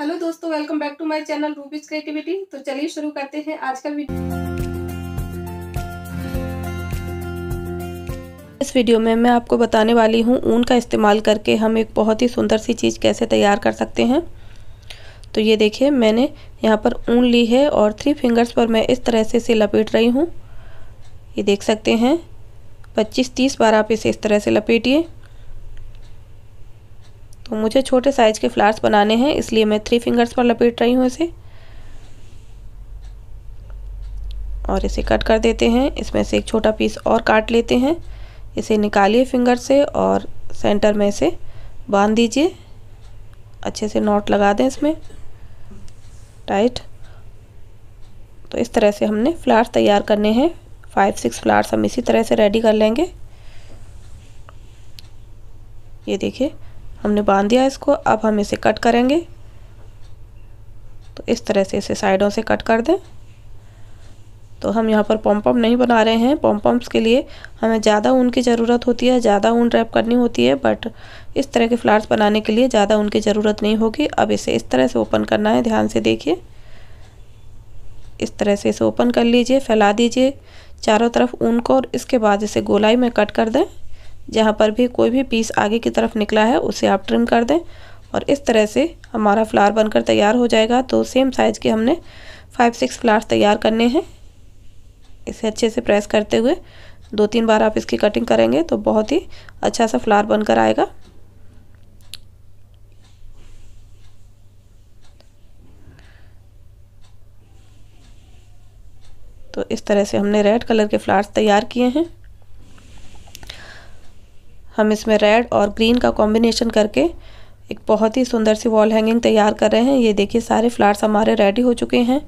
hello दोस्तों welcome back to my channel Ruby's creativity तो चलिए शुरू करते हैं आज का वीडियो इस वीडियो में मैं आपको बताने वाली हूँ ऊन का इस्तेमाल करके हम एक बहुत ही सुंदर सी चीज़ कैसे तैयार कर सकते हैं तो ये देखिए मैंने यहाँ पर ऊन ली है और थ्री फिंगर्स पर मैं इस तरह से इसे लपेट रही हूँ ये देख सकते हैं 25-30 बार आप इसे इस तरह से लपेटिए तो मुझे छोटे साइज़ के फ्लावर्स बनाने हैं इसलिए मैं थ्री फिंगर्स पर लपेट रही हूँ इसे और इसे कट कर देते हैं इसमें से एक छोटा पीस और काट लेते हैं इसे निकालिए फिंगर से और सेंटर में इसे बांध दीजिए अच्छे से नॉट लगा दें इसमें टाइट तो इस तरह से हमने फ्लावर्स तैयार करने हैं फाइव सिक्स फ्लावर्स हम इसी तरह से रेडी कर लेंगे ये देखिए हमने बांध दिया इसको अब हम इसे कट करेंगे तो इस तरह से इसे साइडों से कट कर दें तो हम यहाँ पर पॉम नहीं बना रहे हैं पॉम के लिए हमें ज़्यादा ऊन की ज़रूरत होती है ज़्यादा ऊन रैप करनी होती है बट इस तरह के फ्लावर्स बनाने के लिए ज़्यादा ऊन की ज़रूरत नहीं होगी अब इसे इस तरह से ओपन करना है ध्यान से देखिए इस तरह से इसे ओपन कर लीजिए फैला दीजिए चारों तरफ ऊन को और इसके बाद इसे गोलाई में कट कर दें जहाँ पर भी कोई भी पीस आगे की तरफ निकला है उसे आप ट्रिम कर दें और इस तरह से हमारा फ्लावर बनकर तैयार हो जाएगा तो सेम साइज़ के हमने फाइव सिक्स फ्लावर्स तैयार करने हैं इसे अच्छे से प्रेस करते हुए दो तीन बार आप इसकी कटिंग करेंगे तो बहुत ही अच्छा सा फ्लावर बनकर आएगा तो इस तरह से हमने रेड कलर के फ्लावर्स तैयार किए हैं हम इसमें रेड और ग्रीन का कॉम्बिनेशन करके एक बहुत ही सुंदर सी वॉल हैंगिंग तैयार कर रहे हैं ये देखिए सारे फ्लावर्स हमारे रेडी हो चुके हैं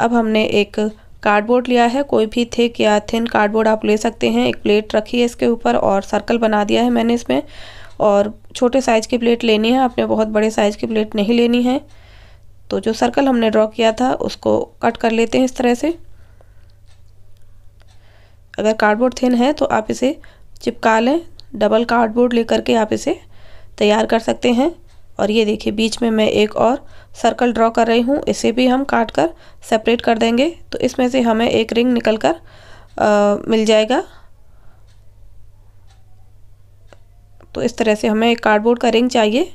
अब हमने एक कार्डबोर्ड लिया है कोई भी थिक या थिन कार्डबोर्ड आप ले सकते हैं एक प्लेट रखी है इसके ऊपर और सर्कल बना दिया है मैंने इसमें और छोटे साइज़ की प्लेट लेनी है आपने बहुत बड़े साइज़ की प्लेट नहीं लेनी है तो जो सर्कल हमने ड्रॉ किया था उसको कट कर लेते हैं इस तरह से अगर कार्डबोर्ड थिन है तो आप इसे चिपका लें डबल कार्डबोर्ड लेकर के आप इसे तैयार कर सकते हैं और ये देखिए बीच में मैं एक और सर्कल ड्रॉ कर रही हूँ इसे भी हम काट कर सेपरेट कर देंगे तो इसमें से हमें एक रिंग निकल कर आ, मिल जाएगा तो इस तरह से हमें एक कार्डबोर्ड का रिंग चाहिए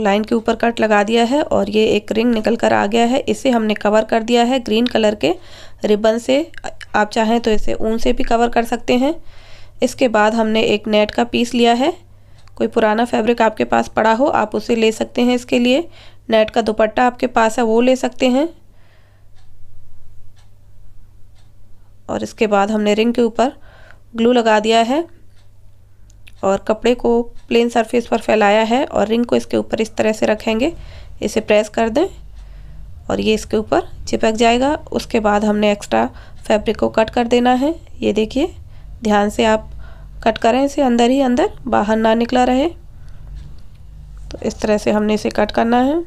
लाइन के ऊपर कट लगा दिया है और ये एक रिंग निकल कर आ गया है इसे हमने कवर कर दिया है ग्रीन कलर के रिबन से आप चाहें तो इसे ऊन से भी कवर कर सकते हैं इसके बाद हमने एक नेट का पीस लिया है कोई पुराना फैब्रिक आपके पास पड़ा हो आप उसे ले सकते हैं इसके लिए नेट का दुपट्टा आपके पास है वो ले सकते हैं और इसके बाद हमने रिंग के ऊपर ग्लू लगा दिया है और कपड़े को प्लेन सरफेस पर फैलाया है और रिंग को इसके ऊपर इस तरह से रखेंगे इसे प्रेस कर दें और ये इसके ऊपर चिपक जाएगा उसके बाद हमने एक्स्ट्रा फैब्रिक को कट कर देना है ये देखिए ध्यान से आप कट करें इसे अंदर ही अंदर बाहर ना निकला रहे तो इस तरह से हमने इसे कट करना है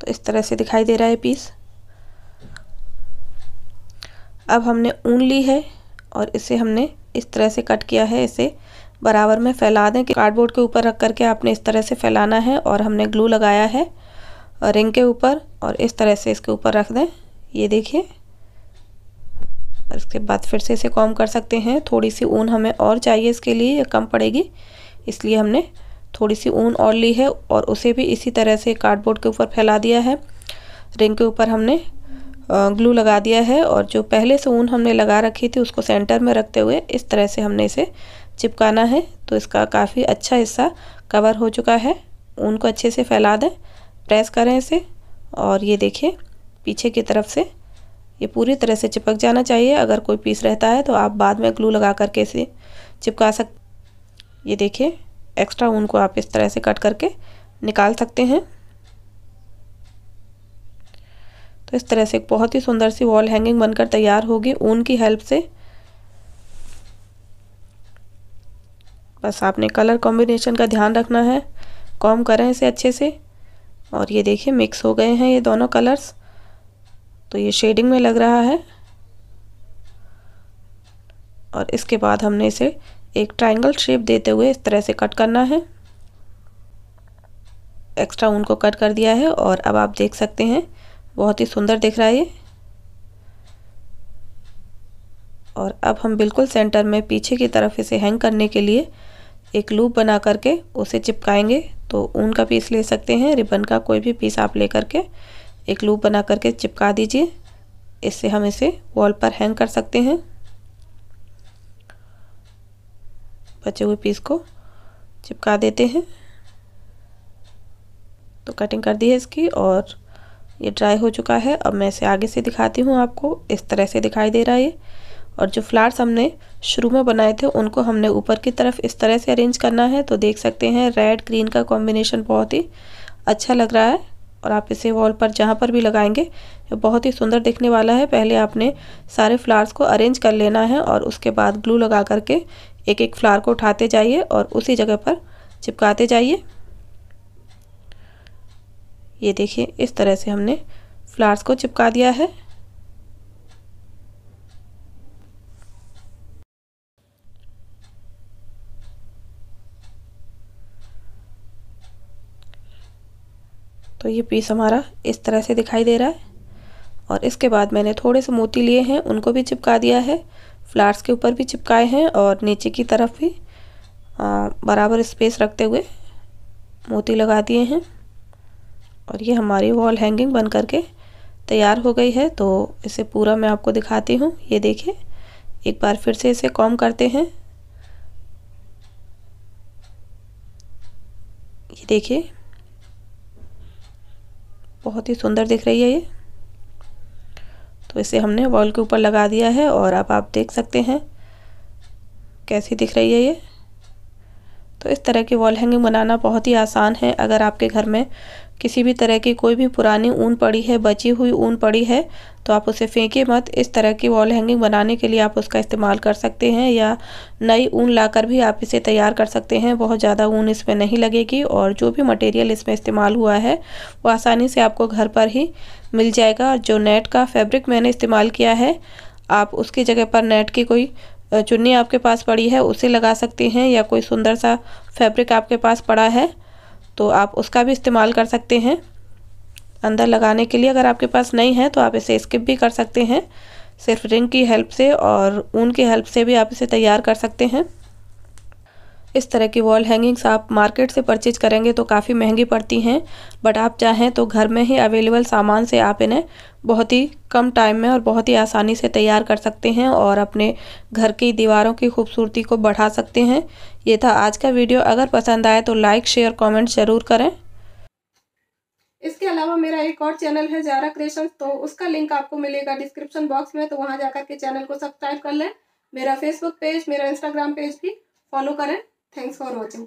तो इस तरह से दिखाई दे रहा है पीस अब हमने ऊन ली है और इसे हमने इस तरह से कट किया है इसे बराबर में फैला दें कि कार्डबोर्ड के ऊपर रख करके आपने इस तरह से फैलाना है और हमने ग्लू लगाया है रिंग के ऊपर और इस तरह से इसके ऊपर रख दें ये देखिए और इसके बाद फिर से इसे कॉम कर सकते हैं थोड़ी सी ऊन हमें और चाहिए इसके लिए या कम पड़ेगी इसलिए हमने थोड़ी सी ऊन और ली है और उसे भी इसी तरह से कार्डबोर्ड के ऊपर फैला दिया है रिंग के ऊपर हमने ग्लू लगा दिया है और जो पहले से ऊन हमने लगा रखी थी उसको सेंटर में रखते हुए इस तरह से हमने इसे चिपकाना है तो इसका काफ़ी अच्छा हिस्सा कवर हो चुका है ऊन को अच्छे से फैला दें प्रेस करें इसे और ये देखिए पीछे की तरफ से ये पूरी तरह से चिपक जाना चाहिए अगर कोई पीस रहता है तो आप बाद में ग्लू लगा करके इसे चिपका सक ये देखिए एक्स्ट्रा ऊन को आप इस तरह से कट करके निकाल सकते हैं तो इस तरह से एक बहुत ही सुंदर सी वॉल हैंगिंग बनकर तैयार होगी ऊन की हेल्प से बस आपने कलर कॉम्बिनेशन का ध्यान रखना है कॉम करें इसे अच्छे से और ये देखिए मिक्स हो गए हैं ये दोनों कलर्स तो ये शेडिंग में लग रहा है और इसके बाद हमने इसे एक ट्रायंगल शेप देते हुए इस तरह से कट करना है एक्स्ट्रा ऊन को कट कर दिया है और अब आप देख सकते हैं बहुत ही सुंदर दिख रहा है ये और अब हम बिल्कुल सेंटर में पीछे की तरफ इसे हैंग करने के लिए एक लूप बना करके उसे चिपकाएंगे तो ऊन का पीस ले सकते हैं रिबन का कोई भी पीस आप ले करके एक लूप बना करके चिपका दीजिए इससे हम इसे वॉल पर हैंग कर सकते हैं बचे हुए पीस को चिपका देते हैं तो कटिंग कर दी है इसकी और ये ड्राई हो चुका है अब मैं इसे आगे से दिखाती हूँ आपको इस तरह से दिखाई दे रहा है ये और जो फ्लावर्स हमने शुरू में बनाए थे उनको हमने ऊपर की तरफ इस तरह से अरेंज करना है तो देख सकते हैं रेड ग्रीन का कॉम्बिनेशन बहुत ही अच्छा लग रहा है और आप इसे वॉल पर जहाँ पर भी लगाएंगे ये बहुत ही सुंदर दिखने वाला है पहले आपने सारे फ्लावर्स को अरेंज कर लेना है और उसके बाद ग्लू लगा करके एक एक फ्लावर को उठाते जाइए और उसी जगह पर चिपकाते जाइए ये देखिए इस तरह से हमने फ्लावर्स को चिपका दिया है तो ये पीस हमारा इस तरह से दिखाई दे रहा है और इसके बाद मैंने थोड़े से मोती लिए हैं उनको भी चिपका दिया है फ्लावर्स के ऊपर भी चिपकाए हैं और नीचे की तरफ भी आ, बराबर स्पेस रखते हुए मोती लगा दिए हैं और ये हमारी वॉल हैंगिंग बन करके तैयार हो गई है तो इसे पूरा मैं आपको दिखाती हूँ ये देखिए एक बार फिर से इसे कॉम करते हैं ये देखिए बहुत ही सुंदर दिख रही है ये तो इसे हमने वॉल के ऊपर लगा दिया है और अब आप देख सकते हैं कैसी दिख रही है ये तो इस तरह की वॉल हैंगिंग बनाना बहुत ही आसान है अगर आपके घर में किसी भी तरह की कोई भी पुरानी ऊन पड़ी है बची हुई ऊन पड़ी है तो आप उसे फेंके मत इस तरह की वॉल हैंगिंग बनाने के लिए आप उसका इस्तेमाल कर सकते हैं या नई ऊन लाकर भी आप इसे तैयार कर सकते हैं बहुत ज़्यादा ऊन इसमें नहीं लगेगी और जो भी मटेरियल इसमें इस्तेमाल हुआ है वो आसानी से आपको घर पर ही मिल जाएगा जो नेट का फैब्रिक मैंने इस्तेमाल किया है आप उसकी जगह पर नेट की कोई चुन्नी आपके पास पड़ी है उसे लगा सकते हैं या कोई सुंदर सा फैब्रिक आपके पास पड़ा है तो आप उसका भी इस्तेमाल कर सकते हैं अंदर लगाने के लिए अगर आपके पास नहीं है तो आप इसे स्किप भी कर सकते हैं सिर्फ रिंग की हेल्प से और ऊन की हेल्प से भी आप इसे तैयार कर सकते हैं इस तरह की वॉल हैंगिंग्स आप मार्केट से परचेज करेंगे तो काफ़ी महंगी पड़ती हैं बट आप चाहें तो घर में ही अवेलेबल सामान से आप इन्हें बहुत ही कम टाइम में और बहुत ही आसानी से तैयार कर सकते हैं और अपने घर की दीवारों की खूबसूरती को बढ़ा सकते हैं ये था आज का वीडियो अगर पसंद आए तो लाइक शेयर कमेंट ज़रूर करें इसके अलावा मेरा एक और चैनल है जारा क्रिएशन तो उसका लिंक आपको मिलेगा डिस्क्रिप्शन बॉक्स में तो वहाँ जाकर के चैनल को सब्सक्राइब कर लें मेरा फेसबुक पेज मेरा इंस्टाग्राम पेज भी फॉलो करें थैंक्स फॉर वॉचिंग